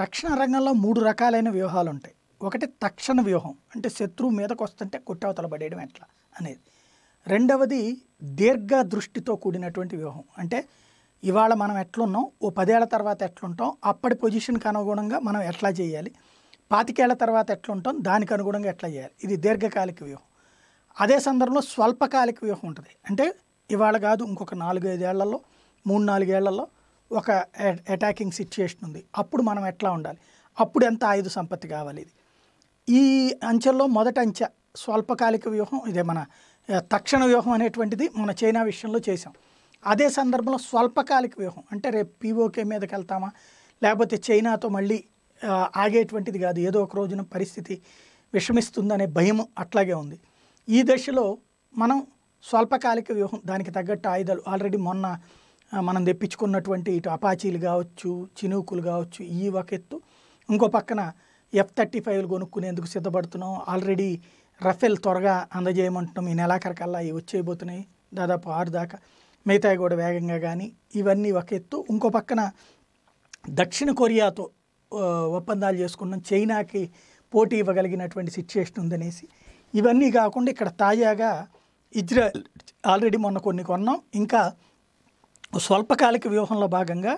రక్షణ రంగంలో మూడు రకాలైన వ్యూహాలు ఉంటాయి ఒకటి తక్షణ వ్యూహం అంటే శత్రువు మీదకు వస్తుంటే కుట్టవతల పడేయడం ఎట్లా అనేది రెండవది దీర్ఘ దృష్టితో కూడినటువంటి వ్యూహం అంటే ఇవాళ మనం ఎట్లున్నాం ఓ పదేళ్ల తర్వాత ఎట్లుంటాం అప్పటి పొజిషన్కి అనుగుణంగా మనం ఎట్లా చేయాలి పాతికేళ్ల తర్వాత ఎట్లుంటాం దానికి అనుగుణంగా ఎట్లా చేయాలి ఇది దీర్ఘకాలిక వ్యూహం అదే సందర్భంలో స్వల్పకాలిక వ్యూహం ఉంటుంది అంటే ఇవాళ కాదు ఇంకొక నాలుగైదేళ్లలో మూడు నాలుగేళ్లలో ఒక అటాకింగ్ సిచ్యుయేషన్ ఉంది అప్పుడు మనం ఎట్లా ఉండాలి అప్పుడు ఎంత ఆయుధ సంపత్తి కావాలి ఇది ఈ అంచెల్లో మొదట అంచె స్వల్పకాలిక వ్యూహం ఇదే మన తక్షణ వ్యూహం అనేటువంటిది మన చైనా విషయంలో చేసాం అదే సందర్భంలో స్వల్పకాలిక వ్యూహం అంటే రేపు పీఓకే మీదకి వెళ్తామా లేకపోతే చైనాతో మళ్ళీ ఆగేటువంటిది కాదు ఏదో ఒక రోజున పరిస్థితి విషమిస్తుందనే భయం అట్లాగే ఉంది ఈ దశలో మనం స్వల్పకాలిక వ్యూహం దానికి తగ్గట్టు ఆయుధాలు ఆల్రెడీ మొన్న మనం తెప్పించుకున్నటువంటి ఇటు అపాచీలు కావచ్చు చినుకులు కావచ్చు ఈ ఒక ఎత్తు ఇంకో పక్కన ఎఫ్ థర్టీ ఫైవ్లు కొనుక్కునేందుకు సిద్ధపడుతున్నాం ఆల్రెడీ రఫెల్ త్వరగా అందజేయమంటున్నాం ఈ నెలాఖరికల్లా ఇవి వచ్చేయబోతున్నాయి దాదాపు ఆరు దాకా మిగతాయి కూడా వేగంగా కానీ ఇవన్నీ ఒక ఎత్తు ఇంకో పక్కన దక్షిణ కొరియాతో ఒప్పందాలు చేసుకున్నాం చైనాకి పోటీ ఇవ్వగలిగినటువంటి సిచ్యుయేషన్ ఉందనేసి ఇవన్నీ కాకుండా ఇక్కడ తాజాగా ఇజ్రాయెల్ ఆల్రెడీ మొన్న కొన్ని కొన్నాం ఇంకా స్వల్పకాలిక వ్యూహంలో భాగంగా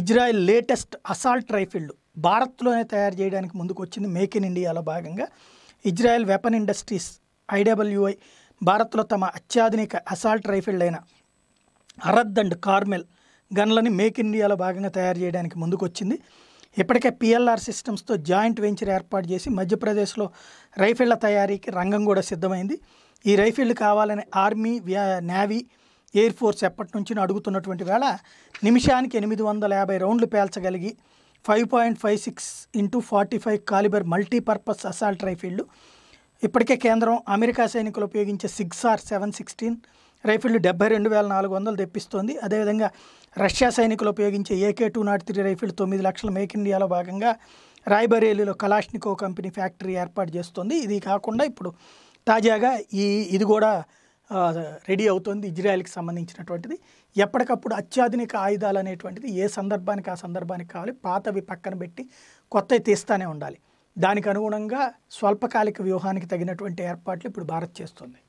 ఇజ్రాయెల్ లేటెస్ట్ అసాల్ట్ రైఫిల్డ్ భారత్లోనే తయారు చేయడానికి ముందుకు వచ్చింది మేక్ ఇన్ ఇండియాలో భాగంగా ఇజ్రాయెల్ వెపన్ ఇండస్ట్రీస్ ఐడబ్ల్యూఐ భారత్లో తమ అత్యాధునిక అసాల్ట్ రైఫిల్డ్ అయిన అరద్ అండ్ కార్మెల్ గన్లని మేక్ ఇండియాలో భాగంగా తయారు చేయడానికి ముందుకు వచ్చింది ఇప్పటికే పిఎల్ఆర్ సిస్టమ్స్తో జాయింట్ వెంచర్ ఏర్పాటు చేసి మధ్యప్రదేశ్లో రైఫిళ్ల తయారీకి రంగం కూడా సిద్ధమైంది ఈ రైఫిల్డ్ కావాలని ఆర్మీ వ్యా నేవీ ఎయిర్ ఫోర్స్ ఎప్పటి నుంచి అడుగుతున్నటువంటి వేళ నిమిషానికి ఎనిమిది వందల యాభై రౌండ్లు పేల్చగలిగి five point five six into forty five caliber multipurpose assault రైఫిళ్ళు ఇప్పటికే కేంద్రం అమెరికా సైనికులు ఉపయోగించే సిక్స్ ఆర్ సెవెన్ సిక్స్టీన్ రైఫిళ్ళు డెబ్బై రెండు వేల నాలుగు వందలు తెప్పిస్తోంది అదేవిధంగా రష్యా సైనికులు ఉపయోగించే AK two nought three rifle తొమ్మిది లక్షల మేక్ ఇండియాలో భాగంగా రాయ్బరేలీలో కలాష్నికో కంపెనీ ఫ్యాక్టరీ ఏర్పాటు చేస్తుంది ఇది కాకుండా ఇప్పుడు తాజాగా ఈ ఇది కూడా రెడీ అవుతోంది ఇజ్రాయెల్కి సంబంధించినటువంటిది ఎప్పటికప్పుడు అత్యాధునిక ఆయుధాలు అనేటువంటిది ఏ సందర్భానికి ఆ సందర్భానికి కావాలి పాతవి పక్కన పెట్టి కొత్తవి తీస్తూనే ఉండాలి దానికి అనుగుణంగా స్వల్పకాలిక వ్యూహానికి తగినటువంటి ఏర్పాట్లు ఇప్పుడు భారత్ చేస్తుంది